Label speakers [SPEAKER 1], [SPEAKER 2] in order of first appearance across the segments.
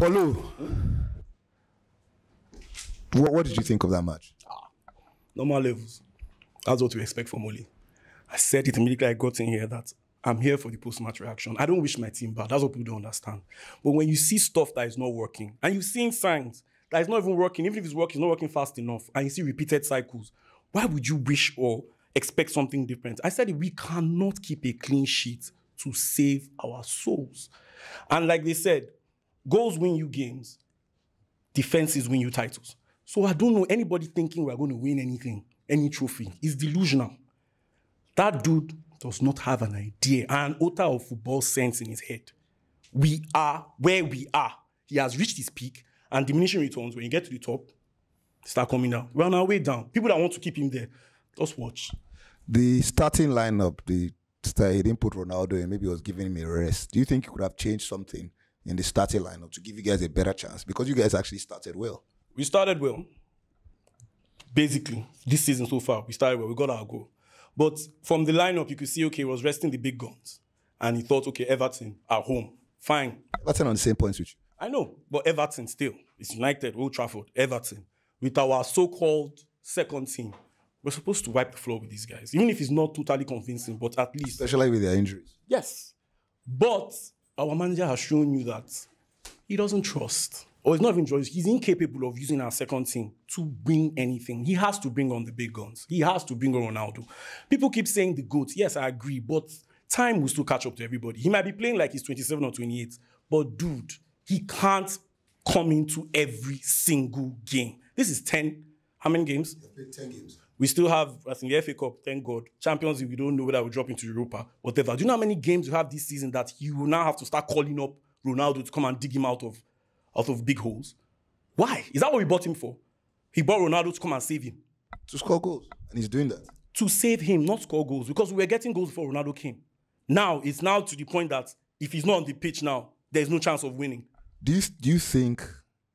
[SPEAKER 1] Paulo,
[SPEAKER 2] what, what did you think of that match? Ah,
[SPEAKER 1] normal levels. That's what we expect from Oli. I said it immediately I got in here that I'm here for the post-match reaction. I don't wish my team bad. That's what people don't understand. But when you see stuff that is not working, and you've seen signs that it's not even working, even if it's working, it's not working fast enough, and you see repeated cycles, why would you wish or expect something different? I said we cannot keep a clean sheet to save our souls. And like they said, Goals win you games, defenses win you titles. So I don't know anybody thinking we're going to win anything, any trophy. It's delusional. That dude does not have an idea, an iota of football sense in his head. We are where we are. He has reached his peak, and diminishing returns, when you get to the top, start coming down. We're on our way down. People that want to keep him there, just watch.
[SPEAKER 2] The starting lineup, the he didn't put Ronaldo in, maybe he was giving him a rest. Do you think he could have changed something in the starting lineup to give you guys a better chance because you guys actually started
[SPEAKER 1] well. We started well. Basically, this season so far, we started well. We got our goal. But from the lineup, you could see, okay, he was resting the big guns. And he thought, okay, Everton at home. Fine.
[SPEAKER 2] Everton on the same points with you.
[SPEAKER 1] I know, but Everton still. It's United, Old Trafford, Everton. With our so-called second team, we're supposed to wipe the floor with these guys. Even if it's not totally convincing, but at least. Especially with their injuries. Yes. But our manager has shown you that he doesn't trust, or he's not even trust, he's incapable of using our second team to bring anything. He has to bring on the big guns. He has to bring on Ronaldo. People keep saying the GOAT. Yes, I agree, but time will still catch up to everybody. He might be playing like he's 27 or 28, but dude, he can't come into every single game. This is 10, how many games? He
[SPEAKER 2] played 10 games.
[SPEAKER 1] We still have, as in the FA Cup, thank God, Champions League, we don't know whether we drop into Europa, whatever. Do you know how many games you have this season that you will now have to start calling up Ronaldo to come and dig him out of, out of big holes? Why? Is that what we bought him for? He bought Ronaldo to come and save him. To score goals. And he's doing that. To save him, not score goals. Because we were getting goals before Ronaldo came. Now, it's now to the point that if he's not on the pitch now, there's no chance of winning.
[SPEAKER 2] Do you, do you think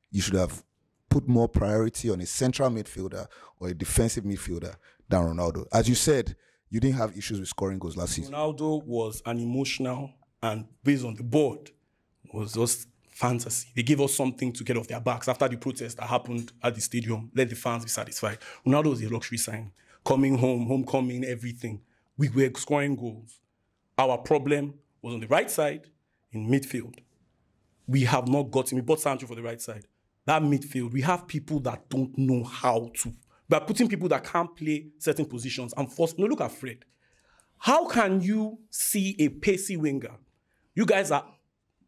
[SPEAKER 2] you should have put more priority on a central midfielder or a defensive midfielder than Ronaldo. As you said, you didn't have issues with scoring goals last season.
[SPEAKER 1] Ronaldo was an emotional and based on the board was just fantasy. They gave us something to get off their backs after the protest that happened at the stadium. Let the fans be satisfied. Ronaldo was a luxury sign. Coming home, homecoming, everything. We were scoring goals. Our problem was on the right side in midfield. We have not gotten, we bought Sancho for the right side that midfield, we have people that don't know how to. By putting people that can't play certain positions and force. no, look at Fred. How can you see a pacey winger? You guys are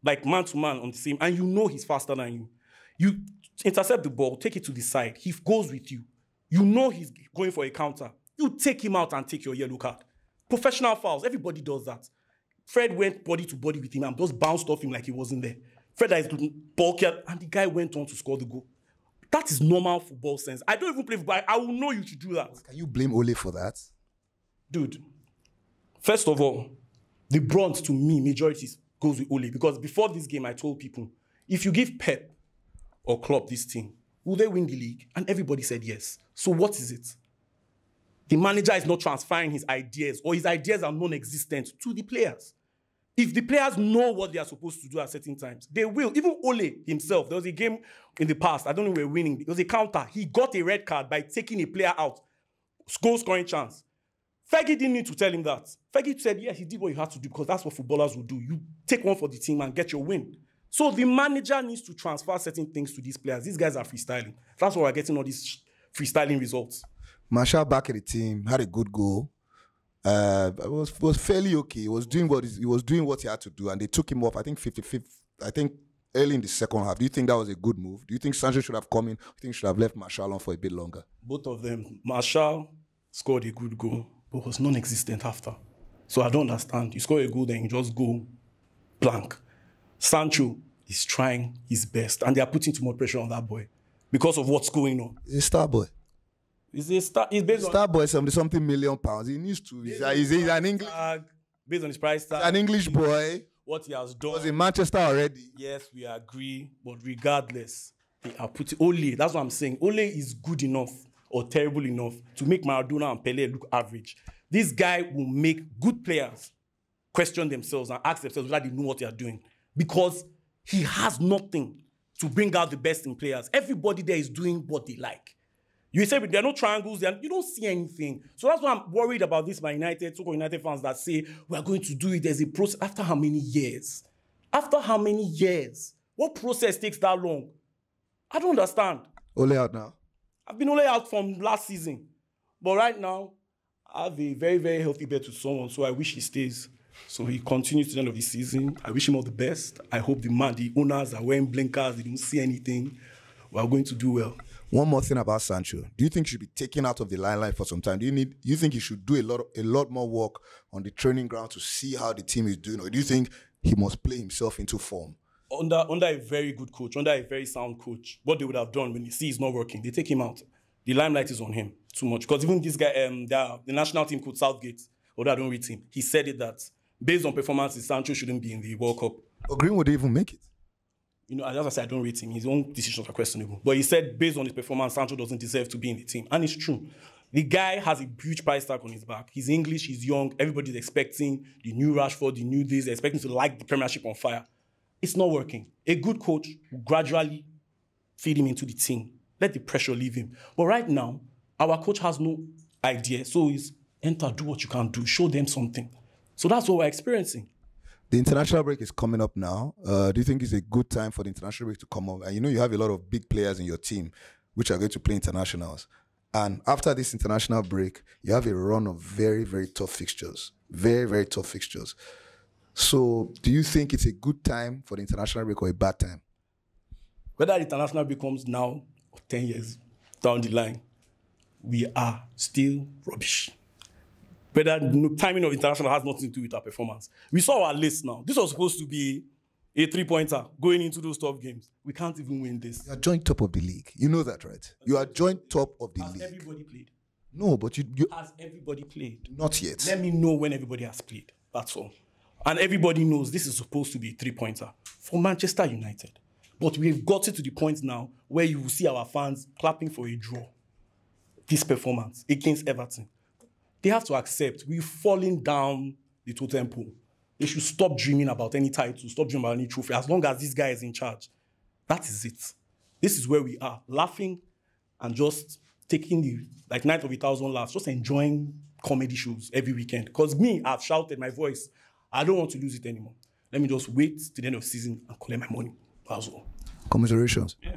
[SPEAKER 1] like man to man on the same, and you know he's faster than you. You intercept the ball, take it to the side. He goes with you. You know he's going for a counter. You take him out and take your yellow card. Professional fouls, everybody does that. Fred went body to body with him and just bounced off him like he wasn't there. Freda is bulkier. And the guy went on to score the goal. That is normal football sense. I don't even play football. I will know you should do that. Can
[SPEAKER 2] you blame Ole for that?
[SPEAKER 1] Dude, first of all, the brunt to me, majority goes with Ole. Because before this game, I told people, if you give Pep or Klopp this team, will they win the league? And everybody said yes. So what is it? The manager is not transferring his ideas or his ideas are non-existent to the players. if the players know what they are supposed to do at certain times, they will. Even Ole himself, there was a game in the past, I don't know we were winning, it was a counter. He got a red card by taking a player out, goal scoring chance. Fergie didn't need to tell him that. Fergie said, yes, he did what he had to do because that's what footballers will do. You take one for the team and get your win. So the manager needs to transfer certain things to these players. These guys are freestyling. That's why we're getting all these freestyling results.
[SPEAKER 2] Marshall back at the team, had a good goal. uh, was was fairly okay. He was doing what he was doing what he had to do, and they took him off. I think 55th. I think early in the second half. Do you think that was a good move? Do you think Sancho should have come in? Do you think should have left Marshall on for a bit longer?
[SPEAKER 1] Both of them. Marshall scored a good goal, but was non-existent after. So I don't understand. You score a goal, then you just go blank. Sancho is trying his best, and they are putting too much pressure on that boy because of what's going on. He's a star boy. It's, a star, it's based
[SPEAKER 2] on... something, something million pounds. He needs to.
[SPEAKER 1] He's, he's, he's an English... Tag, based on his price tag. an English boy. What he has done. was in Manchester already. Yes, we agree. But regardless, they are putting... Ole, that's what I'm saying. Ole is good enough or terrible enough to make Maradona and Pele look average. This guy will make good players question themselves and ask themselves whether they know what they are doing. Because he has nothing to bring out the best in players. Everybody there is doing what they like. You say there are no triangles, there, you don't see anything. So that's why I'm worried about this by United, so United fans that say we are going to do it. There's a process. After how many years? After how many years? What process takes that long? I don't understand. Only out now. I've been only out from last season. But right now, I have a very, very healthy bet with someone, so I wish he stays. So he continues to the end of the season. I wish him all the best. I hope the
[SPEAKER 2] man, the owners are wearing blinkers, they don't see anything. We are going to do well. One more thing about Sancho. Do you think he should be taken out of the limelight for some time? Do you need you think he should do a lot a lot more work on the training ground to see how the team is doing? Or do you think he must play himself into form?
[SPEAKER 1] Under under a very good coach, under a very sound coach, what they would have done when they see it's not working, they take him out. The limelight is on him too much. Because even this guy, um, the, the national team called Southgate, although I don't read him, he said it that based on performances, Sancho shouldn't be in the World Cup.
[SPEAKER 2] Or Green would even make it.
[SPEAKER 1] You know, as I said, I don't rate him. His own decisions are questionable. But he said, based on his performance, Sancho doesn't deserve to be in the team. And it's true. The guy has a huge price tag on his back. He's English, he's young. Everybody's expecting the new Rashford, the new this. They're expecting to light the Premiership on fire. It's not working. A good coach will gradually feed him into the team. Let the pressure leave him. But right now, our coach has no idea. So he's enter, do what you can do, show them something. So that's what we're experiencing.
[SPEAKER 2] The international break is coming up now. Uh, do you think it's a good time for the international break to come up? And you know you have a lot of big players in your team which are going to play internationals. And after this international break, you have a run of very, very tough fixtures. Very, very tough fixtures. So, do you think it's a good time for the international break or a bad time? Whether international becomes now or 10 years down
[SPEAKER 1] the line, we are still rubbish. But the timing of international has nothing to do with our performance. We saw our list now. This was supposed to be a three-pointer going into those tough games. We can't even win this.
[SPEAKER 2] You are joint top of the league. You know that, right? You are joint top of the has league.
[SPEAKER 1] everybody played?
[SPEAKER 2] No, but you, you... Has
[SPEAKER 1] everybody played? Not yet. Let me know when everybody has played. That's all. And everybody knows this is supposed to be a three-pointer for Manchester United. But we've got it to the point now where you will see our fans clapping for a draw. This performance against Everton. They have to accept we've fallen down the totem pole. They should stop dreaming about any title, stop dreaming about any trophy. As long as this guy is in charge, that is it. This is where we are, laughing and just taking the like night of a thousand laughs, just enjoying comedy shows every weekend. Because me, I've shouted my voice. I don't want to lose it anymore. Let me just wait till the end of the season and collect my money.
[SPEAKER 2] That's all. Commiserations. Yeah.